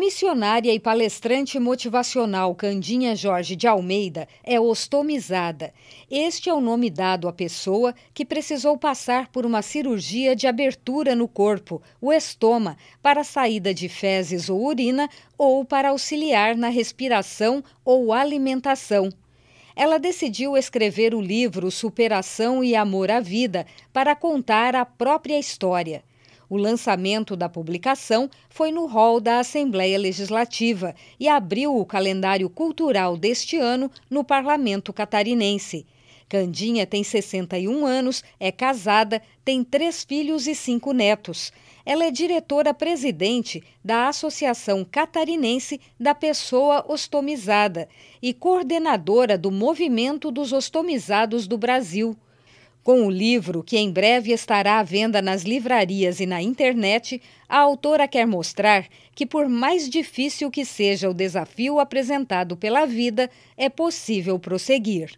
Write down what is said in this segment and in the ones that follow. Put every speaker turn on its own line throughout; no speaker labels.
missionária e palestrante motivacional Candinha Jorge de Almeida é ostomizada. Este é o nome dado à pessoa que precisou passar por uma cirurgia de abertura no corpo, o estoma, para saída de fezes ou urina ou para auxiliar na respiração ou alimentação ela decidiu escrever o livro Superação e Amor à Vida para contar a própria história. O lançamento da publicação foi no hall da Assembleia Legislativa e abriu o calendário cultural deste ano no Parlamento catarinense. Candinha tem 61 anos, é casada, tem três filhos e cinco netos. Ela é diretora-presidente da Associação Catarinense da Pessoa Ostomizada e coordenadora do Movimento dos Ostomizados do Brasil. Com o livro, que em breve estará à venda nas livrarias e na internet, a autora quer mostrar que, por mais difícil que seja o desafio apresentado pela vida, é possível prosseguir.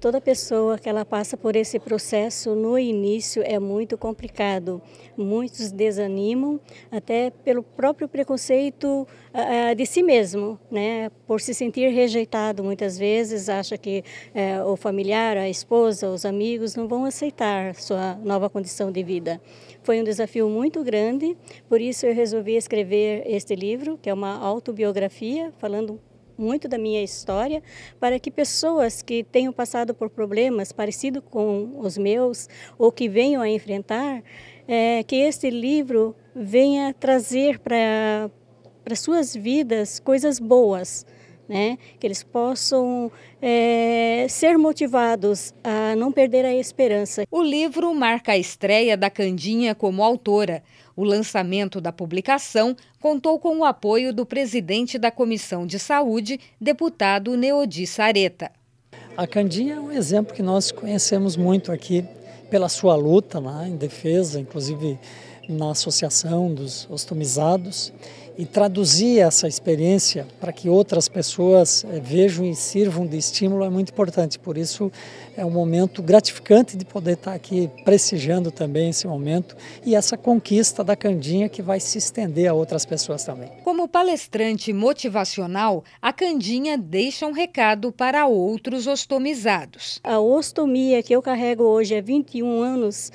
Toda pessoa que ela passa por esse processo no início é muito complicado. Muitos desanimam até pelo próprio preconceito ah, ah, de si mesmo, né? Por se sentir rejeitado muitas vezes, acha que eh, o familiar, a esposa, os amigos não vão aceitar sua nova condição de vida. Foi um desafio muito grande, por isso eu resolvi escrever este livro, que é uma autobiografia falando muito da minha história para que pessoas que tenham passado por problemas parecidos com os meus ou que venham a enfrentar, é, que este livro venha trazer para para suas vidas coisas boas, né? que eles possam é, ser motivados a não perder a esperança. O livro marca a estreia
da Candinha como autora. O lançamento da publicação contou com o apoio do presidente da Comissão de Saúde, deputado Neodi Sareta.
A Candinha é um exemplo que nós conhecemos muito aqui pela sua luta né, em defesa, inclusive na Associação dos Ostomizados e traduzir essa experiência para que outras pessoas eh, vejam e sirvam de estímulo é muito importante. Por isso, é um momento gratificante de poder estar aqui prestigiando também esse momento e essa conquista da Candinha que vai se estender a outras pessoas também.
Como palestrante motivacional, a Candinha deixa um recado para outros
ostomizados. A ostomia que eu carrego hoje há é 21 anos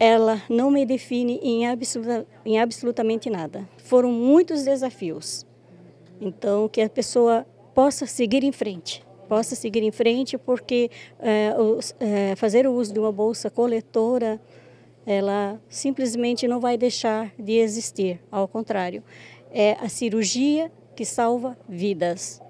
ela não me define em, absoluta, em absolutamente nada. Foram muitos desafios. Então, que a pessoa possa seguir em frente, possa seguir em frente, porque é, é, fazer o uso de uma bolsa coletora, ela simplesmente não vai deixar de existir. Ao contrário, é a cirurgia que salva vidas.